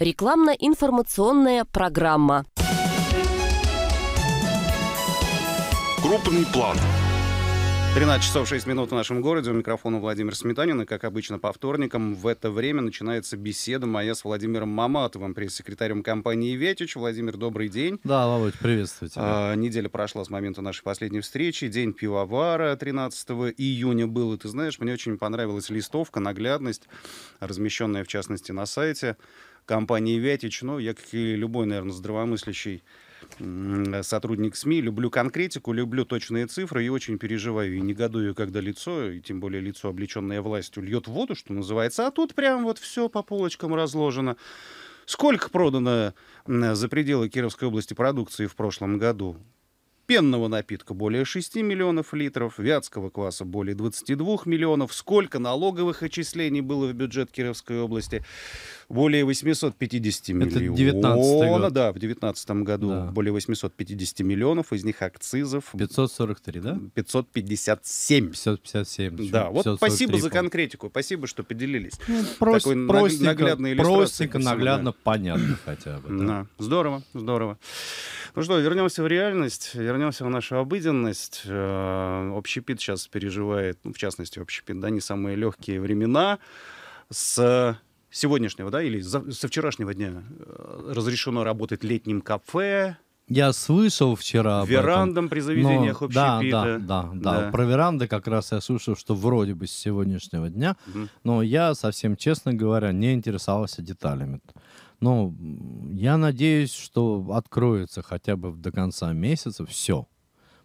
Рекламно-информационная программа. Крупный план. 13 часов 6 минут в нашем городе. У микрофона Владимир Сметанин. И, как обычно, по вторникам в это время начинается беседа моя с Владимиром Маматовым, пресс-секретарем компании «Ветич». Владимир, добрый день. Да, Володь, приветствую тебя. А, неделя прошла с момента нашей последней встречи. День пивовара 13 июня был. И ты знаешь, мне очень понравилась листовка, наглядность, размещенная, в частности, на сайте компании «Вятич». Ну, я, как и любой, наверное, здравомыслящий сотрудник СМИ, люблю конкретику, люблю точные цифры и очень переживаю и негодую, когда лицо, и тем более лицо, облеченное властью, льет воду, что называется, а тут прям вот все по полочкам разложено. Сколько продано за пределы Кировской области продукции в прошлом году? пенного напитка более 6 миллионов литров, вятского кваса более 22 миллионов, сколько налоговых отчислений было в бюджет Кировской области, более 850 Это миллионов. 19 год. Да, в 2019 году да. более 850 миллионов, из них акцизов. 543, да? 557. 557. Да, вот спасибо за конкретику, спасибо, что поделились. Ну, прост, Такой простенько, наглядной простенько, наглядно, понятно хотя бы. Да. Да. Здорово, здорово. Ну что, вернемся в реальность, вернемся в нашу обыденность. Э, общепит сейчас переживает, ну, в частности, общепит, да, не самые легкие времена. С сегодняшнего, да, или за, со вчерашнего дня э, разрешено работать летним кафе, я слышал вчера об Верандам этом, при заведениях но, общепита. Да, да, да, да. Про веранды как раз я слышал, что вроде бы с сегодняшнего дня, угу. но я, совсем честно говоря, не интересовался деталями. Ну, я надеюсь, что откроется хотя бы до конца месяца все.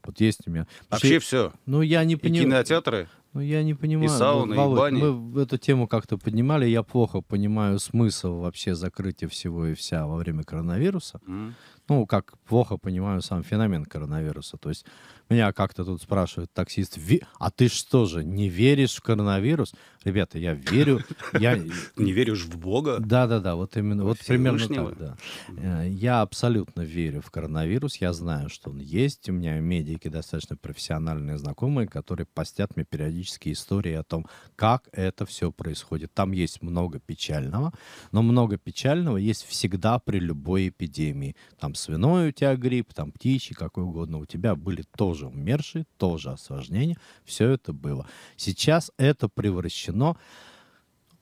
Вот есть у меня... Вообще Вообще все? Ну, я не понимаю... И кинотеатры? Ну, я не понимаю. И сауны, вот, Володь, и бани. Мы эту тему как-то поднимали. Я плохо понимаю смысл вообще закрытия всего и вся во время коронавируса. Mm ну, как плохо понимаю сам феномен коронавируса. То есть меня как-то тут спрашивает таксист, а ты что же, не веришь в коронавирус? Ребята, я верю. Я... Не веришь в Бога? Да-да-да, вот именно, вот примерно так, да. Э, я абсолютно верю в коронавирус, я знаю, что он есть. У меня медики достаточно профессиональные знакомые, которые постят мне периодически истории о том, как это все происходит. Там есть много печального, но много печального есть всегда при любой эпидемии. Там свиной у тебя грипп, там птичий, какой угодно у тебя, были тоже умершие, тоже осложнения, все это было. Сейчас это превращено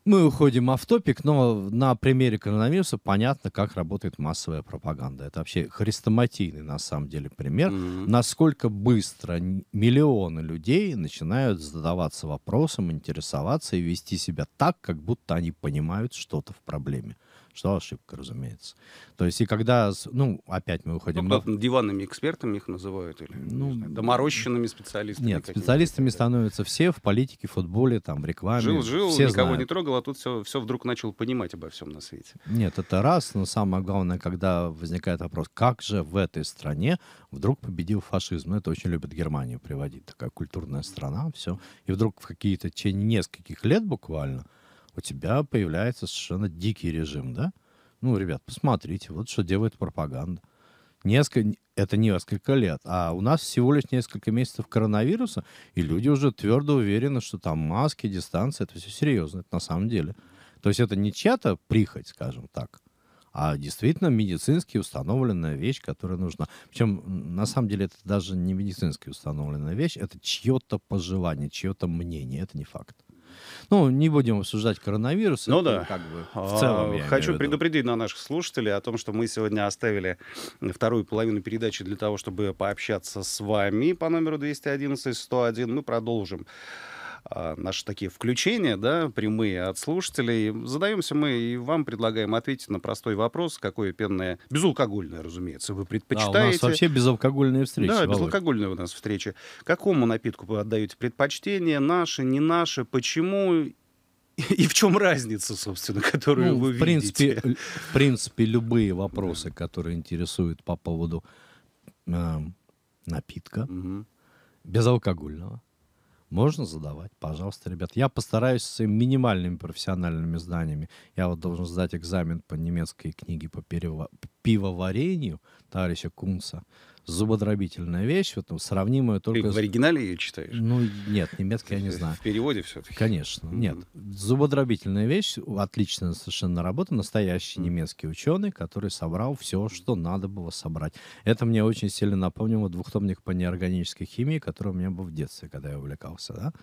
мы уходим в топик, но на примере коронавируса понятно, как работает массовая пропаганда. Это вообще хрестоматийный, на самом деле, пример, mm-hmm. насколько быстро миллионы людей начинают задаваться вопросом, интересоваться и вести себя так, как будто они понимают что-то в проблеме что ошибка, разумеется. То есть и когда, ну, опять мы уходим... Ну, на... диванными экспертами их называют? Или, ну, знаю, доморощенными специалистами? Нет, специалистами становятся все в политике, в футболе, там, в рекламе. Жил-жил, никого знают. не трогал, а тут все, все вдруг начал понимать обо всем на свете. Нет, это раз, но самое главное, когда возникает вопрос, как же в этой стране вдруг победил фашизм? Ну, это очень любят Германию приводить, такая культурная страна, все. И вдруг в какие-то, в течение нескольких лет буквально, у тебя появляется совершенно дикий режим, да? Ну, ребят, посмотрите, вот что делает пропаганда. Несколько, это несколько лет, а у нас всего лишь несколько месяцев коронавируса, и люди уже твердо уверены, что там маски, дистанция, это все серьезно, это на самом деле. То есть это не чья-то прихоть, скажем так, а действительно медицински установленная вещь, которая нужна. Причем, на самом деле, это даже не медицински установленная вещь, это чье-то пожелание, чье-то мнение, это не факт. Ну, не будем обсуждать коронавирус. Ну да. Как бы, в а, целом, Хочу предупредить на наших слушателей о том, что мы сегодня оставили вторую половину передачи для того, чтобы пообщаться с вами по номеру 211-101. Мы продолжим а, наши такие включения, да, прямые от слушателей. Задаемся мы и вам предлагаем ответить на простой вопрос, какое пенное, безалкогольное, разумеется, вы предпочитаете. Да, у нас вообще безалкогольные встречи. Да, Володь. безалкогольные у нас встречи. Какому напитку вы отдаете предпочтение? Наши, не наши, почему и в чем разница, собственно, которую ну, вы в принципе, В принципе, любые вопросы, да. которые интересуют по поводу э, напитка, угу. безалкогольного, можно задавать. Пожалуйста, ребят. Я постараюсь с минимальными профессиональными знаниями. Я вот должен сдать экзамен по немецкой книге по пиво пивоварению товарища Кунца зубодробительная вещь, вот, ну, сравнимая только... Ты в оригинале ее читаешь? Ну, нет, немецкий я не знаю. В переводе все-таки? Конечно, нет. Зубодробительная вещь, отличная совершенно работа, настоящий немецкий ученый, который собрал все, что надо было собрать. Это мне очень сильно напомнило двухтомник по неорганической химии, который у меня был в детстве, когда я увлекался, да?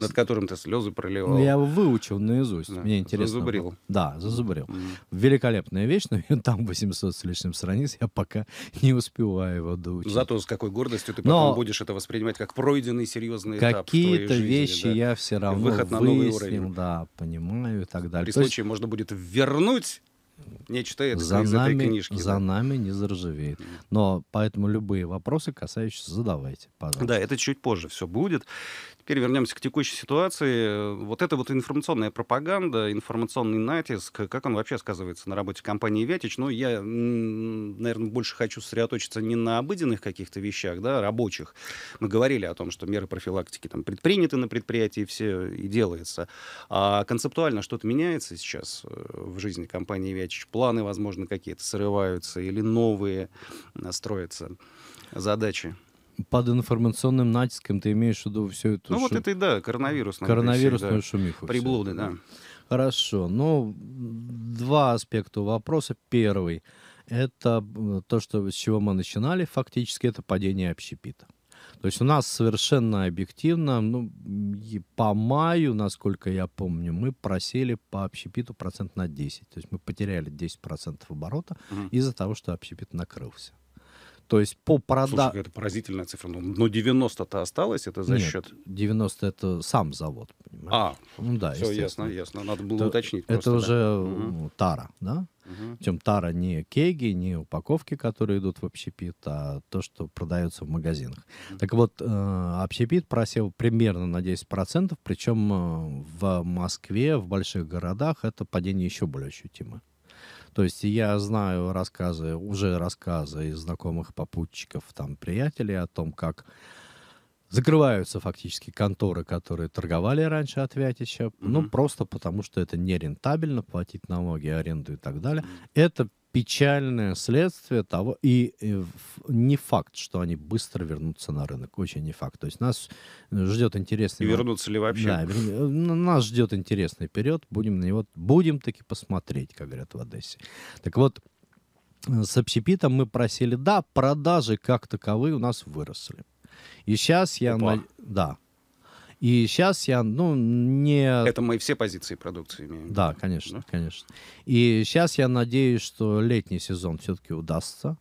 Над которым ты слезы проливал. Я его выучил наизусть, да. мне интересно. Зазубрил. Да, зазубрил. Великолепная вещь, но там 800 с лишним страниц, я пока не успеваю его до учить. Зато с какой гордостью ты Но потом будешь это воспринимать как пройденный серьезный этап Какие-то вещи да? я все равно Выход на выяснил, новый уровень. да, понимаю и так далее. При То случае есть... можно будет вернуть нечто это за из нами, этой книжки. За да. нами не заржавеет. Но поэтому любые вопросы, касающиеся, задавайте, пожалуйста. Да, это чуть позже все будет. Теперь вернемся к текущей ситуации. Вот эта вот информационная пропаганда, информационный натиск, как он вообще сказывается на работе компании «Вятич»? Ну, я, наверное, больше хочу сосредоточиться не на обыденных каких-то вещах, да, рабочих. Мы говорили о том, что меры профилактики там предприняты на предприятии, все и делается. А концептуально что-то меняется сейчас э, в жизни компании «Вятич»? Планы, возможно, какие-то срываются или новые э, строятся задачи? под информационным натиском ты имеешь в виду все эту... Ну шум... вот это и да, коронавирусную. Коронавирусную да, шумиху. Приблуды, да. Хорошо. Ну, два аспекта вопроса. Первый — это то, что, с чего мы начинали, фактически это падение общепита. То есть у нас совершенно объективно, ну, по маю, насколько я помню, мы просели по общепиту процент на 10. То есть мы потеряли 10% оборота угу. из-за того, что общепит накрылся. То есть по продаже... это поразительная цифра. Ну, но 90-то осталось, это за Нет, счет... 90 это сам завод, понимаешь? А, ну, да, все ясно, ясно. Надо было это, уточнить. это да. уже угу. тара, да? Угу. Причем тара не кеги, не упаковки, которые идут в общепит, а то, что продается в магазинах. Угу. Так вот, э, общепит просел примерно на 10%, причем э, в Москве, в больших городах это падение еще более ощутимо. То есть я знаю рассказы, уже рассказы из знакомых попутчиков, там, приятелей о том, как закрываются фактически конторы, которые торговали раньше от Вятича, mm-hmm. ну, просто потому что это нерентабельно, платить налоги, аренду и так далее. Mm-hmm. Это печальное следствие того, и, и э, не факт, что они быстро вернутся на рынок, очень не факт. То есть нас э, ждет интересный... И вернутся ли вообще? Да, э, нас ждет интересный период, будем на него, будем таки посмотреть, как говорят в Одессе. Так вот, с общепитом мы просили, да, продажи как таковые у нас выросли. И сейчас я... Опа. На... Да, и сейчас я, ну, не... Это мои все позиции продукции имеем. Да, конечно, да? конечно. И сейчас я надеюсь, что летний сезон все-таки удастся.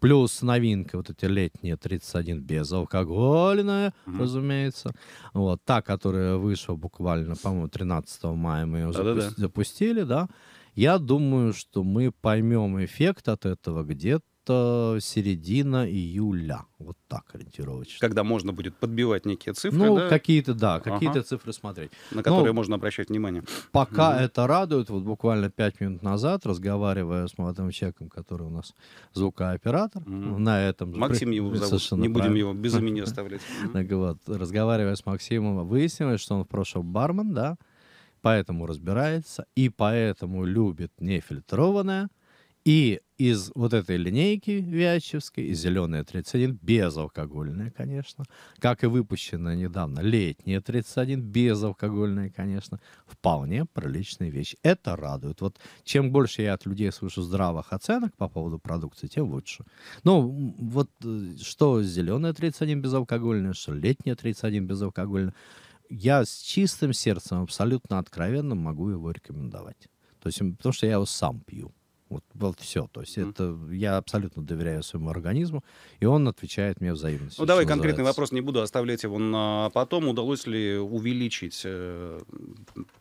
Плюс новинка, вот эти летние 31 безалкогольная, mm-hmm. разумеется. Вот та, которая вышла буквально, по-моему, 13 мая мы ее запу- запустили, да. Я думаю, что мы поймем эффект от этого где-то где-то середина июля. Вот так ориентировочно. Когда можно будет подбивать некие цифры, Ну, да? какие-то, да, какие-то ага. цифры смотреть. На которые Но ну, можно обращать внимание. Пока угу. это радует. Вот буквально пять минут назад, разговаривая с молодым человеком, который у нас звукооператор, угу. на этом... Максим же, его зовут. Не будем его без имени оставлять. Вот, разговаривая с Максимом, выяснилось, что он в прошлом бармен, да, поэтому разбирается и поэтому любит нефильтрованное, и из вот этой линейки Вячевской, из «Зеленая 31», безалкогольная, конечно, как и выпущенная недавно «Летняя 31», безалкогольная, конечно, вполне приличная вещь. Это радует. Вот чем больше я от людей слышу здравых оценок по поводу продукции, тем лучше. Ну, вот э, что «Зеленая 31» безалкогольная, что «Летняя 31» безалкогольная, я с чистым сердцем, абсолютно откровенным могу его рекомендовать. То есть, потому что я его сам пью. Вот, вот все. То есть mm. -hmm. это я абсолютно доверяю своему организму, и он отвечает мне взаимностью. Ну давай конкретный называется. вопрос не буду оставлять его на потом. Удалось ли увеличить э,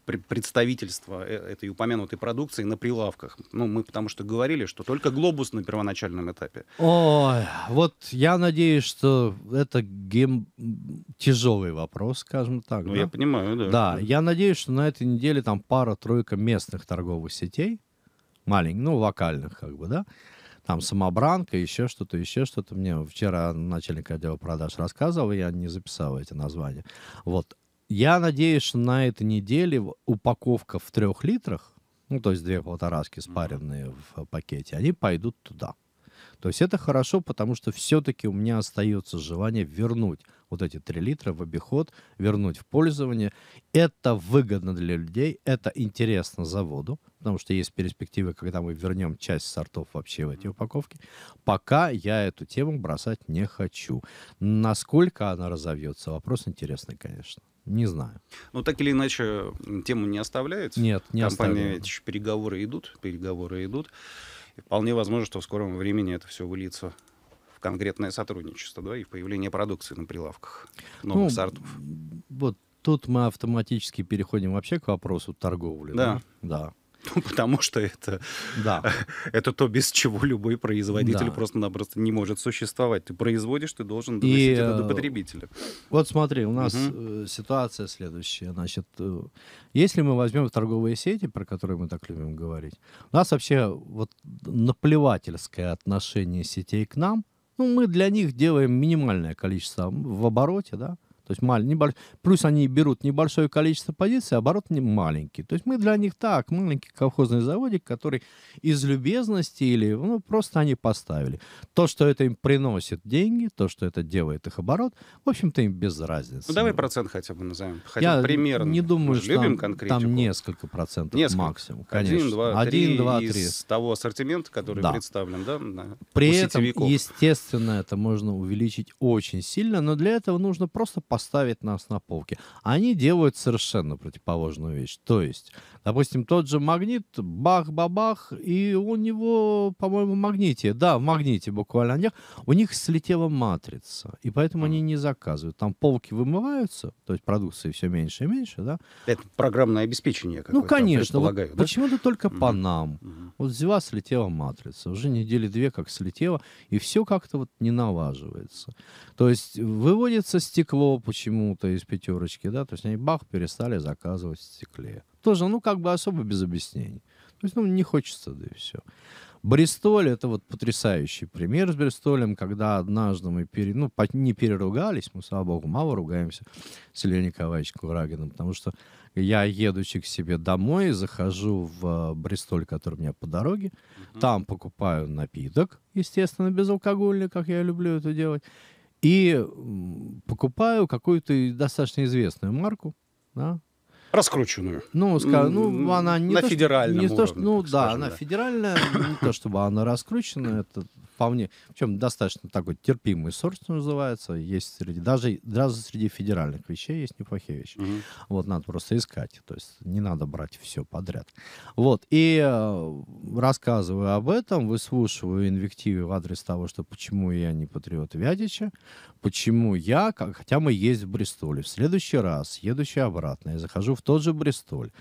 представительство э, этой упомянутой продукции на прилавках? Ну мы потому что говорили, что только глобус на первоначальном этапе. Ой, вот я надеюсь, что это гем... тяжелый вопрос, скажем так. Ну да? я понимаю, да. Да, я надеюсь, что на этой неделе там пара-тройка местных торговых сетей маленьких, ну, локальных, как бы, да, там самобранка, еще что-то, еще что-то. Мне вчера начальник отдела продаж рассказывал, я не записал эти названия. Вот. Я надеюсь, что на этой неделе упаковка в трех литрах, ну, то есть две полтораски спаренные в э, пакете, они пойдут туда. То есть это хорошо, потому что все-таки у меня остается желание вернуть вот эти 3 литра в обиход, вернуть в пользование. Это выгодно для людей, это интересно заводу, потому что есть перспективы, когда мы вернем часть сортов вообще в эти упаковки. Пока я эту тему бросать не хочу. Насколько она разовьется, вопрос интересный, конечно. Не знаю. Ну, так или иначе, тему не оставляется. Нет, не Компания, эти переговоры идут, переговоры идут. И вполне возможно, что в скором времени это все выльется конкретное сотрудничество, да, и появление продукции на прилавках новых ну, сортов. Вот тут мы автоматически переходим вообще к вопросу торговли. Да. Да. Ну, потому что это, да. это то, без чего любой производитель да. просто-напросто не может существовать. Ты производишь, ты должен довести это до э, потребителя. Вот смотри, у нас угу. ситуация следующая. Значит, э, если мы возьмем торговые сети, про которые мы так любим говорить, у нас вообще вот наплевательское отношение сетей к нам – ну, мы для них делаем минимальное количество в обороте, да, то есть маленький небольш... плюс они берут небольшое количество позиций, а оборот не маленький. То есть мы для них так, маленький колхозный заводик, который из любезности или ну, просто они поставили. То, что это им приносит деньги, то, что это делает их оборот, в общем-то им без разницы. Ну давай процент хотя бы назовем. Хотя Я примерно. не думаю, что там, там несколько процентов несколько. максимум. Конечно. Один, два, Один, три, два, три. Из того ассортимента, который да. представлен да, При этом, сетевиков. естественно, это можно увеличить очень сильно, но для этого нужно просто поставить нас на полки. Они делают совершенно противоположную вещь. То есть, допустим, тот же магнит, бах-бабах, и у него, по-моему, магните, да, в магните буквально, у них, у них слетела матрица, и поэтому они не заказывают. Там полки вымываются, то есть продукции все меньше и меньше, да. Это программное обеспечение Ну, конечно, вот да? почему-то только mm. по нам. Mm. Вот взяла, слетела матрица, уже недели две как слетела, и все как-то вот не налаживается. То есть выводится стекло, почему-то из пятерочки, да, то есть они бах перестали заказывать в стекле. Тоже, ну, как бы особо без объяснений. То есть, ну, не хочется, да и все. Бристоль — это вот потрясающий пример с Бристолем, когда однажды мы пере, ну, не переругались, мы, слава богу, мало ругаемся с Ильей Николаевичем Курагиным, потому что я, едучи к себе домой, захожу в э, Бристоль, который у меня по дороге, uh-huh. там покупаю напиток, естественно, безалкогольный, как я люблю это делать, и покупаю какую-то достаточно известную марку, да, Раскрученную. Ну, скажем, ну она не на то, федеральном не уровне, то, что, Ну да, она да. федеральная, не то чтобы она раскручена, это вполне, причем достаточно такой терпимый сорт, что называется, есть среди, даже, даже среди федеральных вещей есть неплохие вещи. Угу. Вот надо просто искать, то есть не надо брать все подряд. Вот, и э, рассказываю об этом, выслушиваю инвективы в адрес того, что почему я не патриот Вядича, почему я, хотя мы есть в Бристоле, в следующий раз, едущий обратно, я захожу в тот же Бристоль.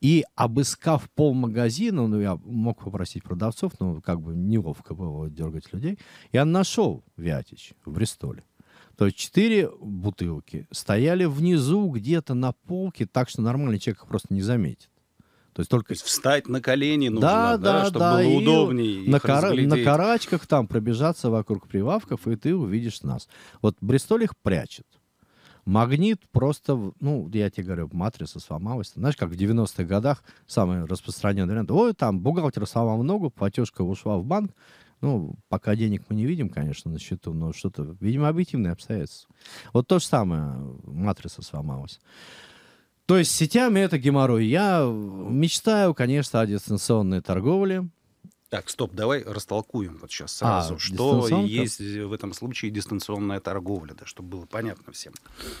И обыскав пол магазина, ну, я мог попросить продавцов, но ну, как бы неловко было дергать людей, я нашел Вятич в Бристоле. То есть четыре бутылки стояли внизу где-то на полке, так что нормальный человек их просто не заметит. То есть только То есть встать на колени нужно, да, да, да чтобы да, было и удобнее. На, кара... на карачках там пробежаться вокруг прилавков, и ты увидишь нас. Вот Бристоль их прячет. Магнит просто, ну, я тебе говорю, матрица сломалась. Знаешь, как в 90-х годах самый распространенный вариант. Ой, там бухгалтер сломал ногу, платежка ушла в банк. Ну, пока денег мы не видим, конечно, на счету, но что-то, видимо, объективные обстоятельства. Вот то же самое, матрица сломалась. То есть сетями это геморрой. Я мечтаю, конечно, о дистанционной торговле. Так, стоп, давай растолкуем вот сейчас а, сразу, а, что есть в этом случае дистанционная торговля, да, чтобы было понятно всем.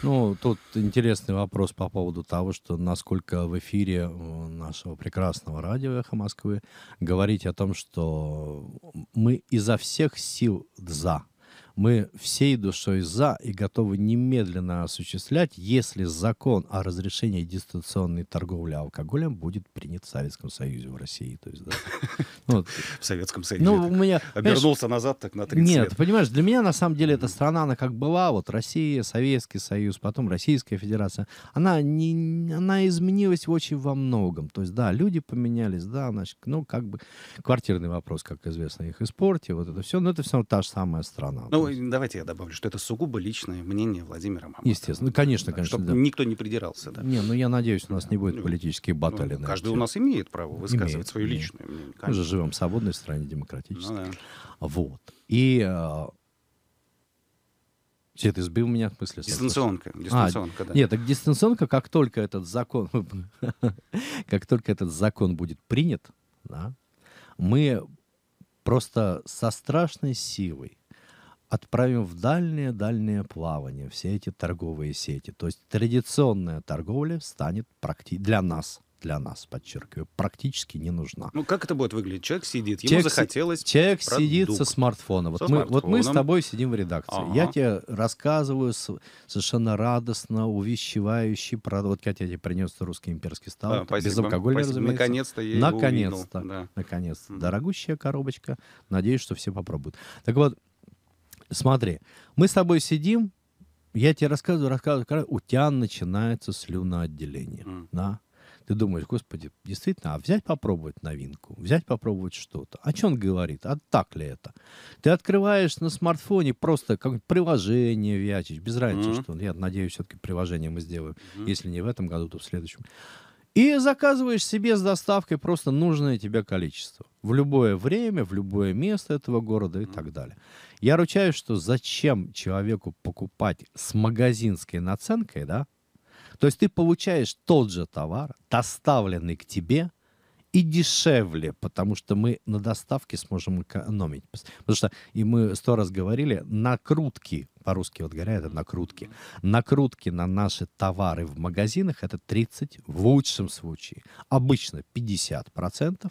Ну, тут интересный вопрос по поводу того, что насколько в эфире э, нашего прекрасного радио «Эхо Москвы» говорить о том, что мы изо всех сил за мы всей душой за и готовы немедленно осуществлять, если закон о разрешении дистанционной торговли алкоголем будет принят в Советском Союзе, в России. То есть, да. ну, в Советском Союзе. Ну, у меня, обернулся назад так на 30 Нет, лет. понимаешь, для меня на самом деле эта страна, она как была, вот Россия, Советский Союз, потом Российская Федерация, она, не, она изменилась очень во многом. То есть, да, люди поменялись, да, значит, ну, как бы квартирный вопрос, как известно, их испортил, вот это все, но это все та же самая страна. Ну, давайте я добавлю, что это сугубо личное мнение Владимира Мамонтова. Естественно, конечно, конечно. Чтобы да. никто не придирался. Да. Не, ну я надеюсь, у нас не будет ну, политические ну, баталий. Ну, каждый у нас имеет право высказывать имеет, свое имеет. личное мнение. Конечно. Мы же живем в свободной стране, демократической. Ну, да. Вот. И все, ты сбил меня в смысле? Дистанционка. Дистанционка, а, да. Нет, так дистанционка, как только этот закон, как только этот закон будет принят, да, мы просто со страшной силой отправим в дальнее-дальнее плавание все эти торговые сети. То есть традиционная торговля станет практи для нас для нас, подчеркиваю, практически не нужна. Ну, как это будет выглядеть? Человек сидит, человек ему захотелось. Человек продукт. сидит со смартфона. Вот, со мы, смартфоном. вот мы с тобой сидим в редакции. Ага. Я тебе рассказываю совершенно радостно, увещевающий про вот как я тебе принес русский имперский стал. Да, спасибо. Безалкогольный, спасибо. разумеется. Наконец-то я Наконец-то. Его Да. Наконец-то. Дорогущая коробочка. Надеюсь, что все попробуют. Так вот, Смотри, мы с тобой сидим, я тебе рассказываю, рассказываю, у тебя начинается слюноотделение. Mm. Да? Ты думаешь, господи, действительно, а взять попробовать новинку, взять попробовать что-то. О чем он говорит? А так ли это? Ты открываешь на смартфоне просто как приложение Вячич, без разницы, mm-hmm. что я надеюсь, все-таки приложение мы сделаем. Mm-hmm. Если не в этом году, то в следующем. И заказываешь себе с доставкой просто нужное тебе количество. В любое время, в любое место этого города и так далее. Я ручаюсь, что зачем человеку покупать с магазинской наценкой, да? То есть ты получаешь тот же товар, доставленный к тебе – и дешевле, потому что мы на доставке сможем экономить. Потому что, и мы сто раз говорили, накрутки, по-русски вот говоря, это накрутки, накрутки на наши товары в магазинах это 30 в лучшем случае. Обычно 50%,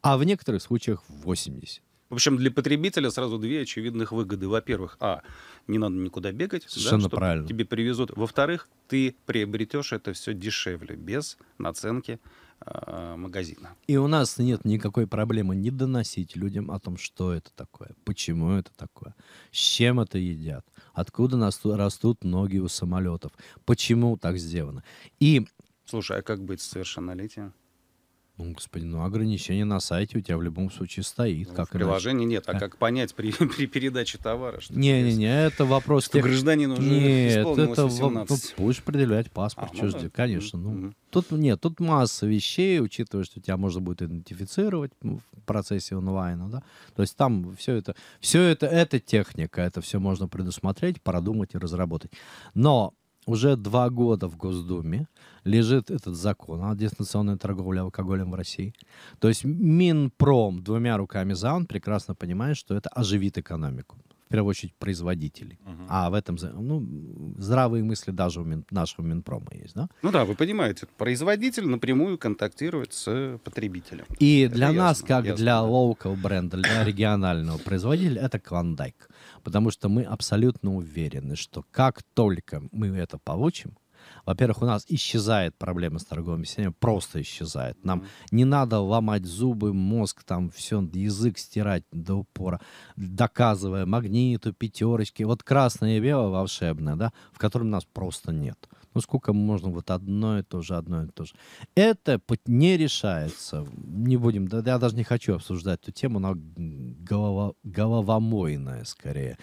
а в некоторых случаях 80%. В общем, для потребителя сразу две очевидных выгоды. Во-первых, а, не надо никуда бегать, Совершенно да, правильно. тебе привезут. Во-вторых, ты приобретешь это все дешевле, без наценки Э, магазина. И у нас нет никакой проблемы не доносить людям о том, что это такое, почему это такое, с чем это едят, откуда растут ноги у самолетов, почему так сделано. И... Слушай, а как быть с совершеннолетием? Ну, господин, ну ограничение на сайте у тебя в любом случае стоит. Ну, как в приложении иначе? нет, а э. как понять при, при передаче товара? не, не, не, это вопрос... Что тех... гражданин уже нет, это 18. В... Будешь определять паспорт, а, что ну, конечно. Ну, угу. Тут нет, тут масса вещей, учитывая, что тебя можно будет идентифицировать ну, в процессе онлайна, да. То есть там все это, все это, это техника, это все можно предусмотреть, продумать и разработать. Но уже два года в Госдуме лежит этот закон о дистанционной торговле алкоголем в России. То есть Минпром двумя руками за он прекрасно понимает, что это оживит экономику в первую очередь производителей. Угу. А в этом ну, здравые мысли даже у мин, нашего Минпрома есть, да? Ну да, вы понимаете, производитель напрямую контактирует с потребителем. И это для ясно, нас, как ясно, для local бренда, для регионального производителя, это клондайк. Потому что мы абсолютно уверены, что как только мы это получим, во-первых, у нас исчезает проблема с торговыми сетями, просто исчезает. Нам не надо ломать зубы, мозг, там все, язык стирать до упора, доказывая магниту, пятерочки. Вот красное и белое волшебное, да, в котором нас просто нет. Ну, сколько можно вот одно и то же, одно и то же. Это не решается. Не будем, да, я даже не хочу обсуждать эту тему, она голова, головомойная скорее.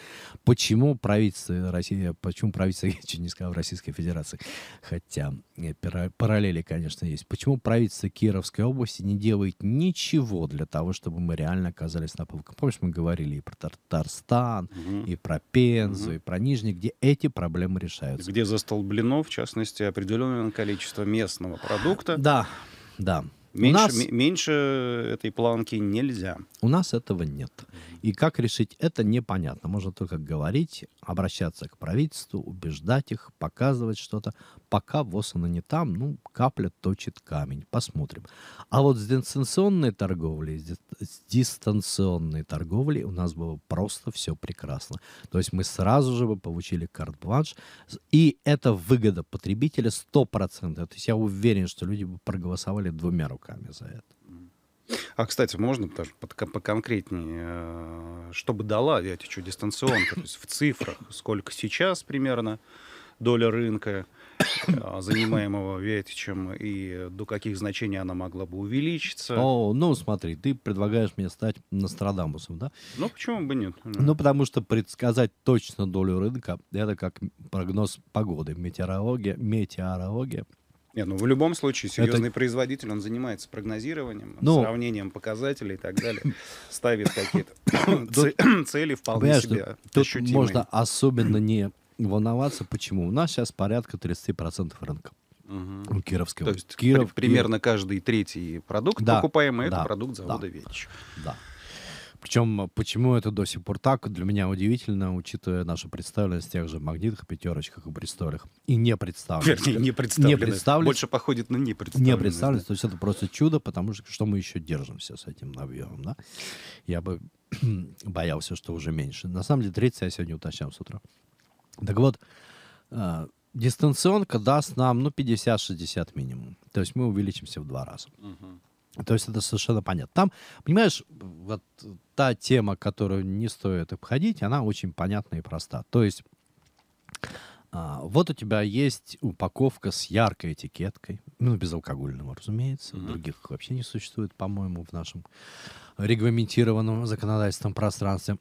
Почему правительство России, почему правительство, я чуть не сказал, Российской Федерации, хотя э, параллели, конечно, есть. Почему правительство Кировской области не делает ничего для того, чтобы мы реально оказались на полку? Помнишь, мы говорили и про Татарстан, угу. и про Пензу, угу. и про Нижний, где эти проблемы решаются. Где застолблено, в в частности, определенное количество местного продукта. Да, да. Меньше, нас... меньше этой планки нельзя. У нас этого нет. И как решить это, непонятно. Можно только говорить, обращаться к правительству, убеждать их, показывать что-то. Пока ВОЗ она не там, ну, капля точит камень. Посмотрим. А вот с дистанционной торговлей, с дистанционной торговлей у нас было просто все прекрасно. То есть мы сразу же бы получили карт-бланш. И это выгода потребителя 100%. То есть я уверен, что люди бы проголосовали двумя руками руками за это. А, кстати, можно даже поконкретнее, э, чтобы дала, я тебе что, дистанционка, то есть в цифрах, сколько сейчас примерно доля рынка, э, занимаемого Вятичем, и до каких значений она могла бы увеличиться. О, ну смотри, ты предлагаешь мне стать Нострадамусом, да? Ну почему бы нет? Ну потому что предсказать точно долю рынка, это как прогноз погоды, метеорология, метеорология. Нет, ну в любом случае серьезный это... производитель, он занимается прогнозированием, ну, сравнением показателей и так далее, ставит какие-то цели вполне себе Тут ощутимые. можно особенно не волноваться, почему. У нас сейчас порядка 30% рынка. Угу. Кировского. То есть Киров, при, примерно Киров. каждый третий продукт да, покупаемый да, это продукт завода да, «Веч». Да. Причем, а, почему это до сих пор так, для меня удивительно, учитывая нашу представленность в тех же магнитах, пятерочках и престолях. И не представленность. Вернее, не представленность. Не представленность. Больше походит на не представленность. Не представленность. Да. То есть это просто чудо, потому что что мы еще держимся с этим объемом, да? Я бы боялся, что уже меньше. На самом деле 30 я сегодня уточнял с утра. Так вот, э, дистанционка даст нам, ну, 50-60 минимум. То есть мы увеличимся в два раза. Угу. То есть это совершенно понятно. Там, понимаешь, вот та тема, которую не стоит обходить, она очень понятна и проста. То есть а, вот у тебя есть упаковка с яркой этикеткой, ну, безалкогольного, разумеется, mm-hmm. других вообще не существует, по-моему, в нашем регламентированном законодательством пространстве.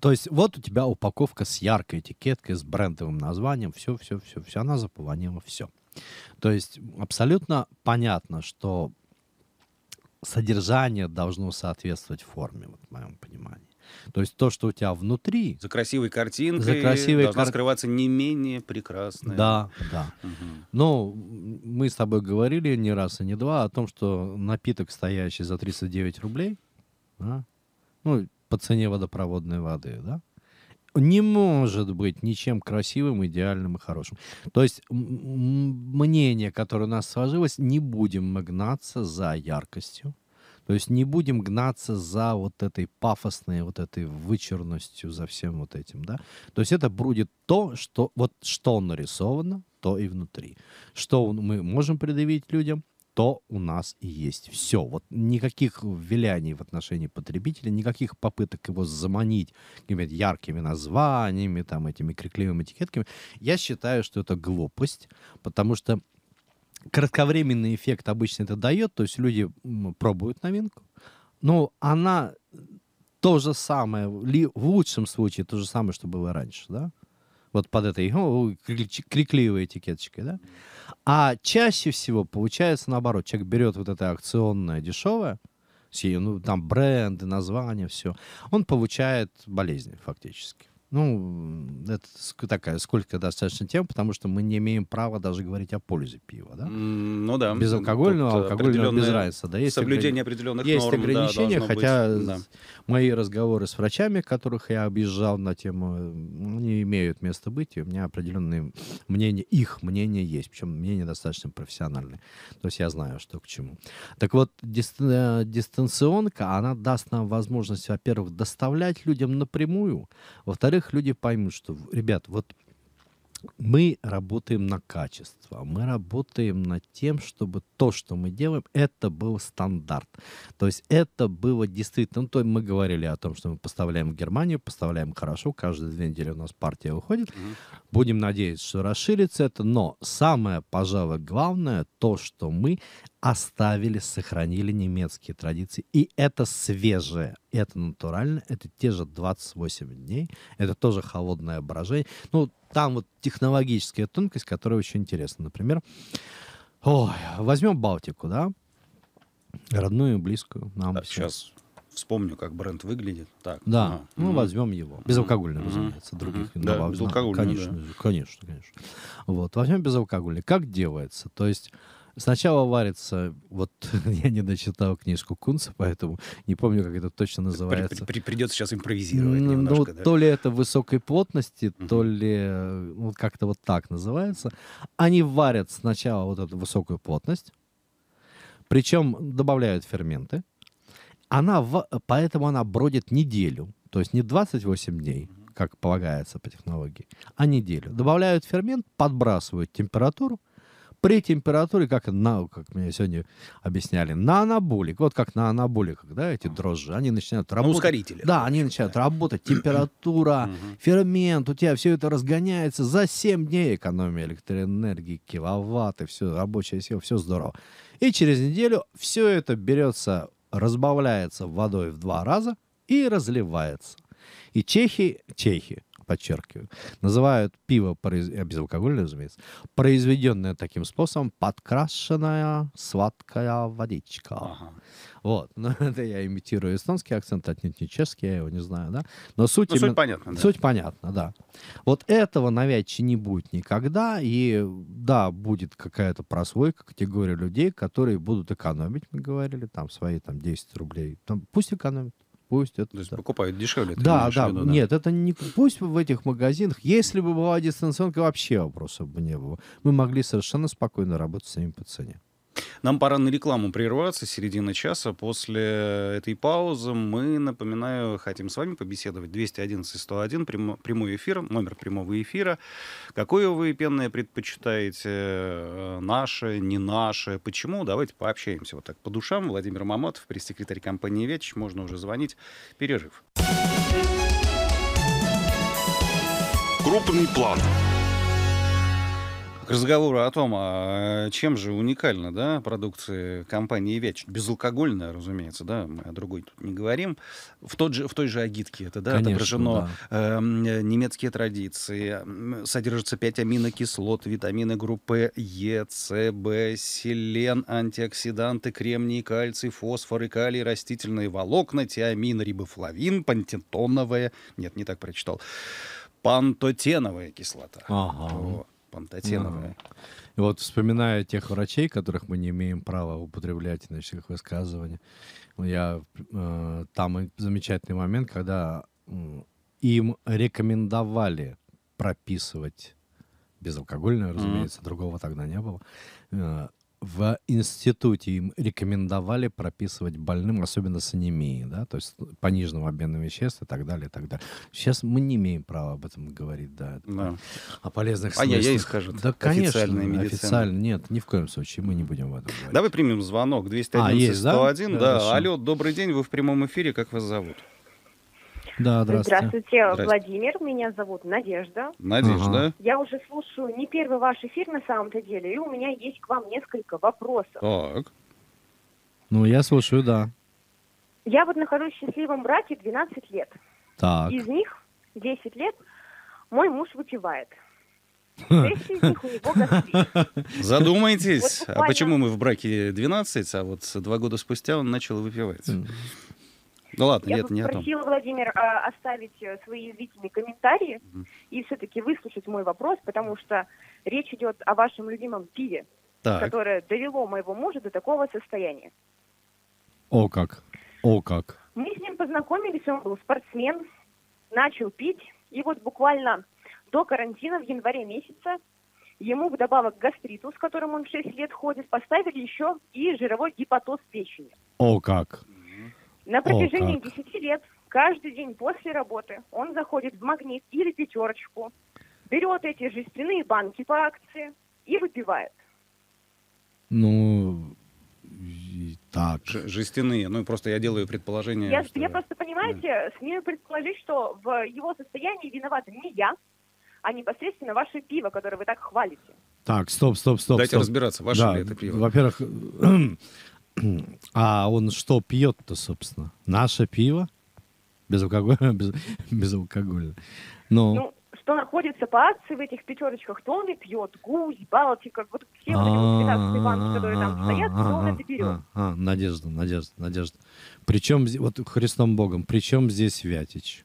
То есть вот у тебя упаковка с яркой этикеткой, с брендовым названием, все, все, все, все, она заполонила все. То есть абсолютно понятно, что содержание должно соответствовать форме, вот в моем понимании. То есть то, что у тебя внутри... За красивой картинкой за красивой должна кар... скрываться не менее прекрасная. Да, да. Угу. Ну, Но мы с тобой говорили не раз и не два о том, что напиток, стоящий за 39 рублей, да, ну, по цене водопроводной воды, да, не может быть ничем красивым, идеальным и хорошим. То есть мнение, которое у нас сложилось, не будем мы гнаться за яркостью. То есть не будем гнаться за вот этой пафосной, вот этой вычурностью, за всем вот этим, да. То есть это будет то, что вот что нарисовано, то и внутри. Что мы можем предъявить людям, то у нас и есть. Все. Вот никаких виляний в отношении потребителя, никаких попыток его заманить какими-то яркими названиями, там, этими крикливыми этикетками. Я считаю, что это глупость, потому что кратковременный эффект обычно это дает, то есть люди пробуют новинку, но она то же самое, в лучшем случае то же самое, что было раньше, да? вот под этой ну, крикливой этикеточкой, да? А чаще всего получается наоборот. Человек берет вот это акционное дешевое, с ее ну, там бренды, названия, все. Он получает болезни фактически. Ну, это такая сколько достаточно тем, потому что мы не имеем права даже говорить о пользе пива, да? Ну да. Безалкогольного, Тут алкогольного без разницы. Да, есть соблюдение огр... определенных есть норм, ограничения, да, хотя быть, да. мои разговоры с врачами, которых я объезжал на тему, ну, не имеют места быть, и у меня определенные мнения, их мнение есть, причем мнение достаточно профессиональное. То есть я знаю, что к чему. Так вот, э, дистанционка, она даст нам возможность, во-первых, доставлять людям напрямую, во-вторых, во люди поймут, что, ребят, вот мы работаем на качество, мы работаем над тем, чтобы то, что мы делаем, это был стандарт. То есть это было действительно, ну, то мы говорили о том, что мы поставляем в Германию, поставляем хорошо, каждые две недели у нас партия выходит. Mm-hmm. Будем надеяться, что расширится это, но самое, пожалуй, главное, то, что мы оставили, сохранили немецкие традиции. И это свежее, это натурально, это те же 28 дней, это тоже холодное брожение. Ну, там вот технологическая тонкость, которая очень интересна. Например, ой, возьмем Балтику, да, родную и близкую нам. Да, сейчас вспомню, как бренд выглядит. Так, да, а, ну угу. возьмем его. Безалкогольный, угу. разумеется, других угу. Да, безалкогольный, конечно, да. конечно, конечно. Вот, возьмем безалкогольный. Как делается? То есть Сначала варится, вот я не дочитал книжку Кунца, поэтому не помню, как это точно называется. При, при, придется сейчас импровизировать ну, немножко, ну, да? То ли это высокой плотности, Uh -huh. то ли э, ну, как-то вот так называется. Они варят сначала вот эту высокую плотность, причем добавляют ферменты. Она, поэтому она бродит неделю, то есть не 28 дней, как полагается по технологии, а неделю. Добавляют фермент, подбрасывают температуру, при температуре, как, на, как мне сегодня объясняли, на анаболик. Вот как на анаболиках, да, эти дрожжи, они начинают работать. Ну, ускорители. Да, они начинают работать. Температура, фермент, у тебя все это разгоняется. За 7 дней экономия электроэнергии, киловатты, все, рабочая сила, все здорово. И через неделю все это берется, разбавляется водой в два раза и разливается. И чехи, чехи, подчеркиваю, называют пиво, произ... безалкогольное, разумеется, произведенное таким способом, подкрашенная сладкая водичка. Ага. Вот, но ну, это я имитирую эстонский акцент, отнюдь не чешский, я его не знаю, да. Но суть, ну, именно... суть понятна. Да. Суть понятна, да. Вот этого на Вятче не будет никогда, и да, будет какая-то прослойка, категория людей, которые будут экономить, мы говорили, там свои там 10 рублей, там, пусть экономят пусть это... То есть покупают дешевле? Да, да, виду, да. Нет, это не... Пусть в этих магазинах, если бы была дистанционка, вообще вопросов бы не было. Мы могли совершенно спокойно работать с ними по цене. Нам пора на рекламу прерваться, середина часа. После этой паузы мы, напоминаю, хотим с вами побеседовать. 211 101, прям, прямой эфир, номер прямого эфира. Какое вы пенное предпочитаете? Э, наше, не наше? Почему? Давайте пообщаемся вот так по душам. Владимир Маматов, пресс-секретарь компании «Веч». Можно уже звонить. Перерыв. Крупный план к разговору о том, а чем же уникальна да, продукция компании «Веч». Безалкогольная, разумеется, да, мы о другой тут не говорим. В, тот же, в той же агитке это да, Конечно, отображено да. Э, немецкие традиции. Содержится 5 аминокислот, витамины группы Е, С, Б, селен, антиоксиданты, кремний, кальций, фосфор и калий, растительные волокна, тиамин, рибофлавин, пантентоновая... Нет, не так прочитал пантотеновая кислота. Ага. Вот пантотеновые. и вот вспоминая тех врачей, которых мы не имеем права употреблять, значит, их высказывания, я, э, там замечательный момент, когда им рекомендовали прописывать безалкогольное, разумеется, mm другого тогда не было, э, в институте им рекомендовали прописывать больным, особенно с анемией, да, то есть пониженного обмена веществ и так далее, и так далее. Сейчас мы не имеем права об этом говорить, да. да. О полезных смыслах. А я, я и скажу. Да, конечно. Официально. Нет, ни в коем случае мы не будем в этом говорить. Давай примем звонок 211 а, есть, 101. Да? Да, да, Алло, добрый день, вы в прямом эфире, как вас зовут? Да, здравствуйте. Здравствуйте, здравствуйте. Владимир. Меня зовут Надежда. Надежда. Ага. Я уже слушаю не первый ваш эфир на самом-то деле, и у меня есть к вам несколько вопросов. Так. Ну, я слушаю, да. Я вот нахожусь в счастливом браке 12 лет. Так. Из них 10 лет мой муж выпивает. Задумайтесь, а почему мы в браке 12, а вот два года спустя он начал выпивать? Да ну ладно, я нет, не просила, Владимир, а, оставить э, свои зрительные комментарии угу. и все-таки выслушать мой вопрос, потому что речь идет о вашем любимом пиве, так. которое довело моего мужа до такого состояния. О как, о как. Мы с ним познакомились, он был спортсмен, начал пить, и вот буквально до карантина в январе месяца ему вдобавок к гастриту, с которым он 6 лет ходит, поставили еще и жировой гепатоз печени. О как! На протяжении О, 10 лет каждый день после работы он заходит в магнит или пятерочку, берет эти жестяные банки по акции и выпивает. Ну, так. Ж, жестяные. Ну, просто я делаю предположение. Я, что... я просто, понимаете, да. смею предположить, что в его состоянии виноват не я, а непосредственно ваше пиво, которое вы так хвалите. Так, стоп, стоп, стоп. Дайте стоп. разбираться, ваше да, ли это пиво. Во-первых, А он что пьет-то, собственно? Наше пиво? Безалкогольное? Без, безалкогольное. Но... Ну, что находится по акции в этих пятерочках, то он и пьет. Гусь, Балтика, вот все вот эти вот банки, которые там стоят, то он это берет. Надежда, Надежда, Надежда. Причем, вот Христом Богом, причем здесь Вятич?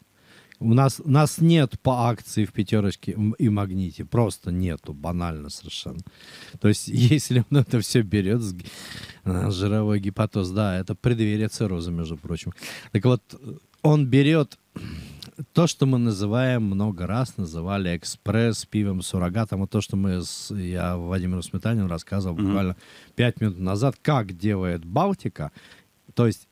У нас, у нас нет по акции в пятерочке и магните. Просто нету, банально совершенно. То есть, если он это все берет, э, жировой гепатоз, да, это преддверие цирроза, между прочим. Так вот, э, он берет то, что мы называем много раз, называли экспресс пивом суррогатом, и то, что мы с, я Владимиру Сметанину рассказывал mm-hmm. буквально пять минут назад, как делает Балтика, то есть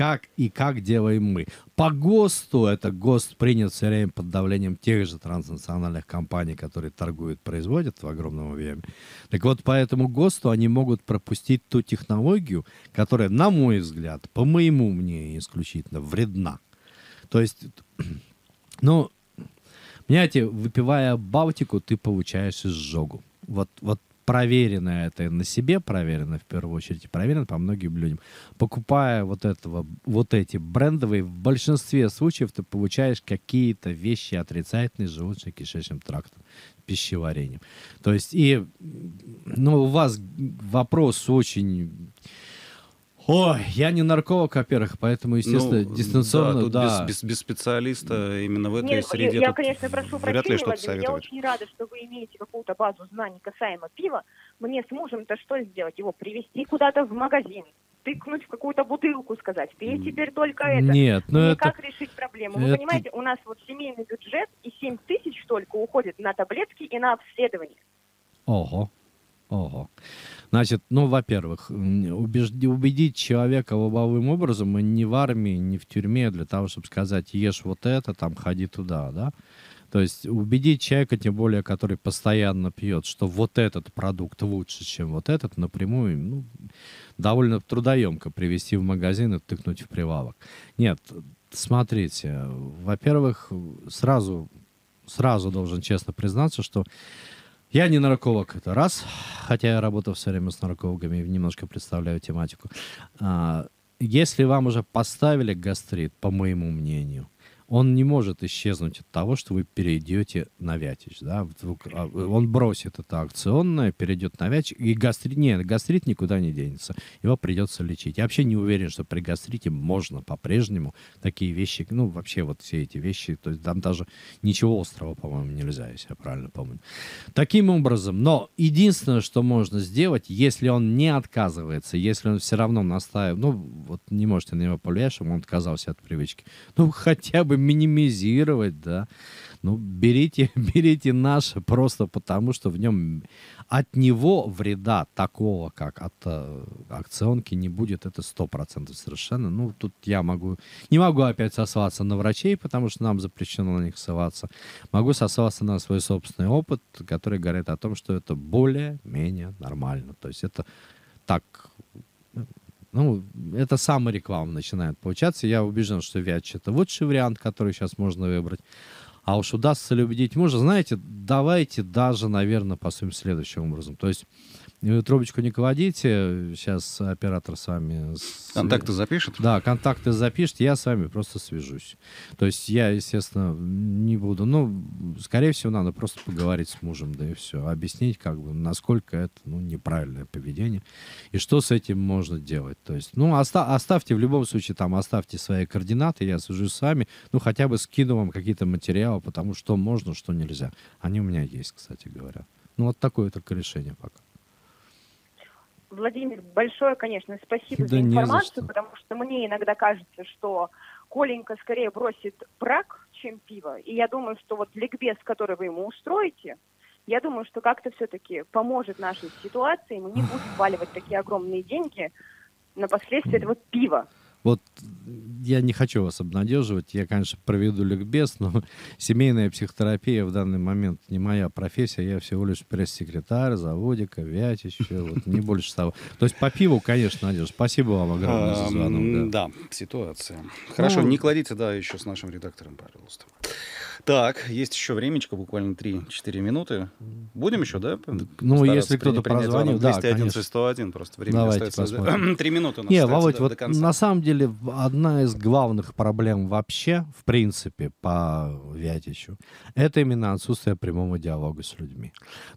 как и как делаем мы. По ГОСТу, это ГОСТ принят все время под давлением тех же транснациональных компаний, которые торгуют, производят в огромном объеме. Так вот, по этому ГОСТу они могут пропустить ту технологию, которая, на мой взгляд, по моему мнению исключительно, вредна. То есть, ну, понимаете, выпивая Балтику, ты получаешь изжогу. Вот, вот проверено это на себе, проверено в первую очередь, и проверено по многим людям. Покупая вот, этого, вот эти брендовые, в большинстве случаев ты получаешь какие-то вещи отрицательные с желудочно-кишечным трактом, пищеварением. То есть, и ну, у вас вопрос очень Ой, я не нарколог, во-первых, поэтому, ну, естественно, ну, дистанционно, да. Тут да. Без, без, без специалиста именно в этой Нет, среде я, я, конечно, прошу прощения, ли что-то советовать. Я очень рада, что вы имеете какую-то базу знаний касаемо пива. Мне с мужем-то что сделать? Его привести куда-то в магазин, тыкнуть в какую-то бутылку, сказать, пей теперь только это. Нет, ну это... Как решить проблему? Вы это... понимаете, у нас вот семейный бюджет, и 7 тысяч только уходит на таблетки и на обследование. Ого, ого. Значит, ну, во-первых, убедить человека лобовым образом и не в армии, не в тюрьме для того, чтобы сказать, ешь вот это, там, ходи туда, да? То есть убедить человека, тем более, который постоянно пьет, что вот этот продукт лучше, чем вот этот, напрямую, ну, довольно трудоемко привести в магазин и тыкнуть в привалок. Нет, смотрите, во-первых, сразу, сразу должен честно признаться, что я не нарколог, это раз, хотя я работал все время с наркологами и немножко представляю тематику. А, если вам уже поставили гастрит, по моему мнению, он не может исчезнуть от того, что вы перейдете на Вятич. Да? А, э, он бросит это акционное, перейдет на Вятич, и гастрит, нет, гастрит никуда не денется. Его придется лечить. Я вообще не уверен, что при гастрите можно по-прежнему такие вещи, ну, вообще вот все эти вещи, то есть там даже ничего острого, по-моему, нельзя, если я правильно помню. Таким образом, но единственное, что можно сделать, если он не отказывается, если он все равно настаивает, ну, вот не можете на него повлиять, чтобы он отказался от привычки, ну, хотя бы минимизировать, да. Ну, берите, берите наше просто потому, что в нем от него вреда такого, как от э, акционки, не будет. Это сто процентов совершенно. Ну, тут я могу... Не могу опять сосваться на врачей, потому что нам запрещено на них соваться. Могу сосваться на свой собственный опыт, который говорит о том, что это более-менее нормально. То есть это так ну, это самореклама начинает получаться. Я убежден, что Вятч — это лучший вариант, который сейчас можно выбрать. А уж удастся ли убедить мужа, знаете, давайте даже, наверное, по своим следующим образом. То есть Э, трубочку не кладите, сейчас оператор с вами... Контакты запишет? Да, контакты запишет, я с вами просто свяжусь. То есть я, естественно, не буду... Ну, скорее всего, надо просто поговорить с мужем, да и все. Объяснить, как бы, насколько это ну, неправильное поведение и что с этим можно делать. То есть, ну, оста- оставьте в любом случае там, оставьте свои координаты, я свяжусь с вами, ну, хотя бы скину вам какие-то материалы, потому что можно, что нельзя. Они у меня есть, кстати говоря. Ну, вот такое только решение пока. Владимир, большое, конечно, спасибо да за информацию, за потому что мне иногда кажется, что Коленька скорее бросит брак, чем пиво. И я думаю, что вот ликбез, который вы ему устроите, я думаю, что как-то все-таки поможет нашей ситуации, мы не будем валивать такие огромные деньги на последствия этого пива. Вот э, я не хочу вас обнадеживать, я, конечно, проведу ликбез, но семейная психотерапия в данный момент не моя профессия, я всего лишь пресс-секретарь, заводика, вятище, вот, не больше того. То есть по пиву, конечно, Надежда, спасибо вам огромное за звонок. Да, ситуация. Хорошо, ну, не кладите, да, еще с нашим редактором, пожалуйста. Так, есть еще времечко, буквально 3-4 минуты. Будем еще, да? Ну, если кто-то прозвонил, да, 211-101, просто время Давайте остается. Посмотрим. 3 минуты у нас Не, Володь, да, вот до конца. на самом деле одна из главных проблем вообще, в принципе, по Вятичу, это именно отсутствие прямого диалога с людьми.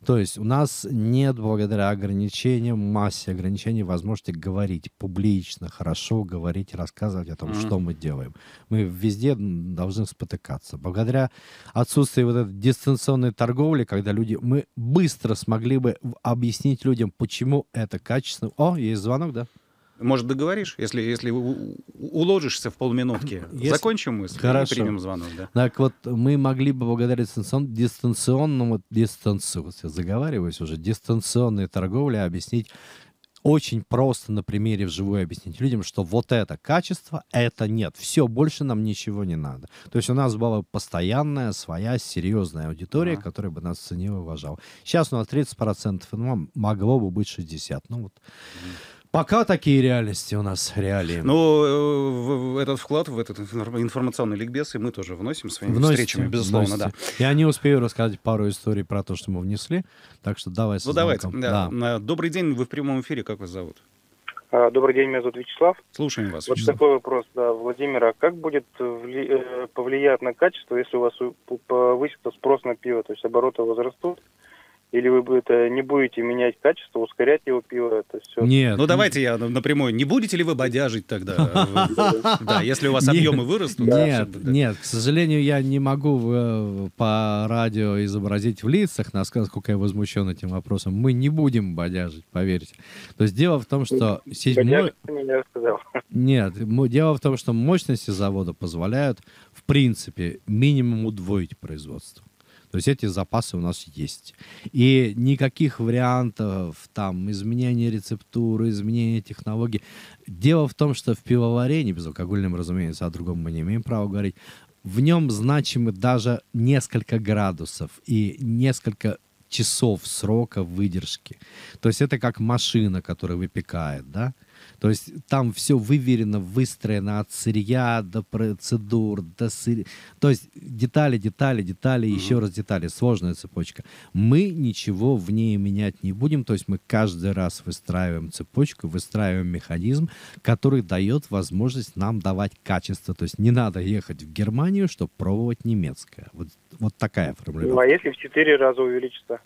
То есть у нас нет, благодаря ограничениям, массе ограничений, возможности говорить публично, хорошо говорить, рассказывать о том, mm-hmm. что мы делаем. Мы везде должны спотыкаться. Благодаря отсутствие вот этой дистанционной торговли, когда люди, мы быстро смогли бы объяснить людям, почему это качественно. О, есть звонок, да? Может, договоришь, если, если уложишься в полминутки? Если... Закончим мысль Хорошо. и примем звонок. Да? Так вот, мы могли бы благодаря дистанционному, дистанцию, вот я заговариваюсь уже, дистанционной торговле объяснить очень просто на примере вживую объяснить людям, что вот это качество, это нет. Все, больше нам ничего не надо. То есть у нас была постоянная, своя, серьезная аудитория, ага. которая бы нас ценила и уважала. Сейчас у нас 30% ну, могло бы быть 60%. Ну вот. Ага. Пока такие реальности у нас реалии. Ну, этот вклад в этот информационный ликбез и мы тоже вносим своими вносите, встречами, безусловно, вносите. да. Я не успею рассказать пару историй про то, что мы внесли, так что давай Ну, давайте. Да. Да. Добрый день, вы в прямом эфире, как вас зовут? А, добрый день, меня зовут Вячеслав. Слушаем вас. Вот Вячеслав. такой вопрос, да, Владимира. Как будет вли... Э, повлиять на качество, если у вас повысится спрос на пиво, то есть обороты возрастут, или вы это не будете менять качество, ускорять его пиво, это все. Нет. Ну давайте я напрямую. Не будете ли вы бодяжить тогда? Да, если у вас объемы вырастут. Нет, нет, к сожалению, я не могу э, по радио изобразить в лицах, насколько я возмущен этим вопросом. Мы не будем бодяжить, поверьте. То есть дело в том, что Нет, дело в том, что мощности завода позволяют, в принципе, минимум удвоить производство. То есть эти запасы у нас есть. И никаких вариантов там изменения рецептуры, изменения технологий. Дело в том, что в пивоварении, безалкогольном, разумеется, о другом мы не имеем права говорить, в нем значимы даже несколько градусов и несколько часов срока выдержки. То есть это как машина, которая выпекает, да? То есть там все выверено, выстроено от сырья до процедур, до сырья. То есть детали, детали, детали, mm еще раз детали. Сложная цепочка. Мы ничего в ней менять не будем. То есть мы каждый раз выстраиваем цепочку, выстраиваем механизм, который дает возможность нам давать качество. То есть не надо ехать в Германию, чтобы пробовать немецкое. Вот, вот такая ну, проблема. Ну а если в четыре раза увеличится?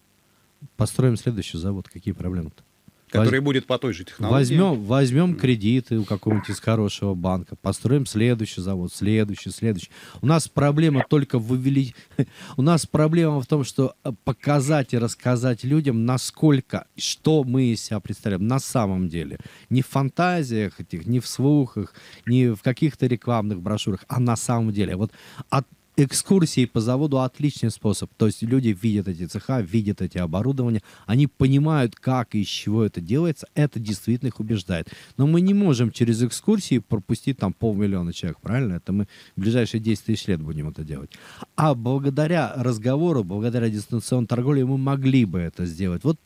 Построим следующий завод. Какие проблемы-то? который Воз... будет по той же технологии. Возьмем, возьмем кредиты у какого-нибудь из хорошего банка, построим следующий завод, следующий, следующий. У нас проблема только в увелич... У нас проблема в том, что э, показать и рассказать людям, насколько, что мы из себя представляем на самом деле. Не в фантазиях этих, не в слухах, не в каких-то рекламных брошюрах, а на самом деле. Вот от Экскурсии по заводу отличный способ. То есть люди видят эти цеха, видят эти оборудования, они понимают, как и из чего это делается. Это действительно их убеждает. Но мы не можем через экскурсии пропустить там полмиллиона человек, правильно? Это мы в ближайшие 10 тысяч лет будем это делать. А благодаря разговору, благодаря дистанционной торговле мы могли бы это сделать. Вот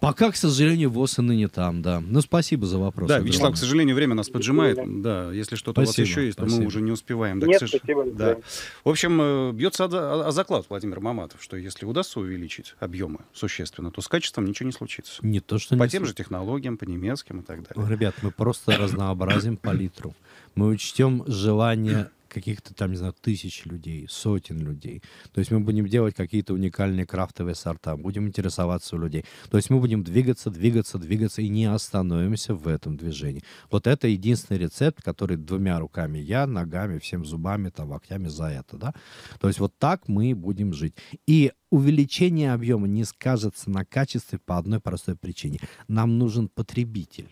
Пока, к сожалению, ВОЗ и ныне там, да. Ну, спасибо за вопрос. Да, Вячеслав, к сожалению, время нас поджимает. Спасибо. Да, если что-то у вас еще есть, спасибо. то мы уже не успеваем. Да, Нет, сож... спасибо. Да. В общем, э, бьется о, о заклад Владимир Маматов, что если удастся увеличить объемы существенно, то с качеством ничего не случится. Не то, что По не тем случится. же технологиям, по немецким и так далее. Ребят, мы просто разнообразим палитру. Мы учтем желание каких-то там, не знаю, тысяч людей, сотен людей. То есть мы будем делать какие-то уникальные крафтовые сорта, будем интересоваться у людей. То есть мы будем двигаться, двигаться, двигаться и не остановимся в этом движении. Вот это единственный рецепт, который двумя руками я, ногами, всем зубами, там, локтями за это, да. То есть вот так мы будем жить. И увеличение объема не скажется на качестве по одной простой причине. Нам нужен потребитель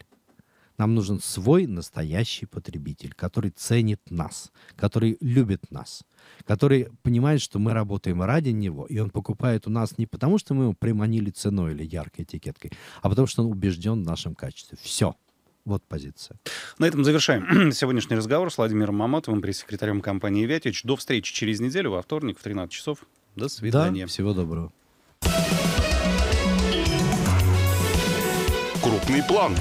нам нужен свой настоящий потребитель, который ценит нас, который любит нас, который понимает, что мы работаем ради него, и он покупает у нас не потому, что мы его приманили ценой или яркой этикеткой, а потому что он убежден в нашем качестве. Все. Вот позиция. На этом завершаем сегодняшний разговор с Владимиром Маматовым, пресс-секретарем компании «Вятич». До встречи через неделю, во вторник в 13 часов. До свидания. Да, всего доброго. Крупный план.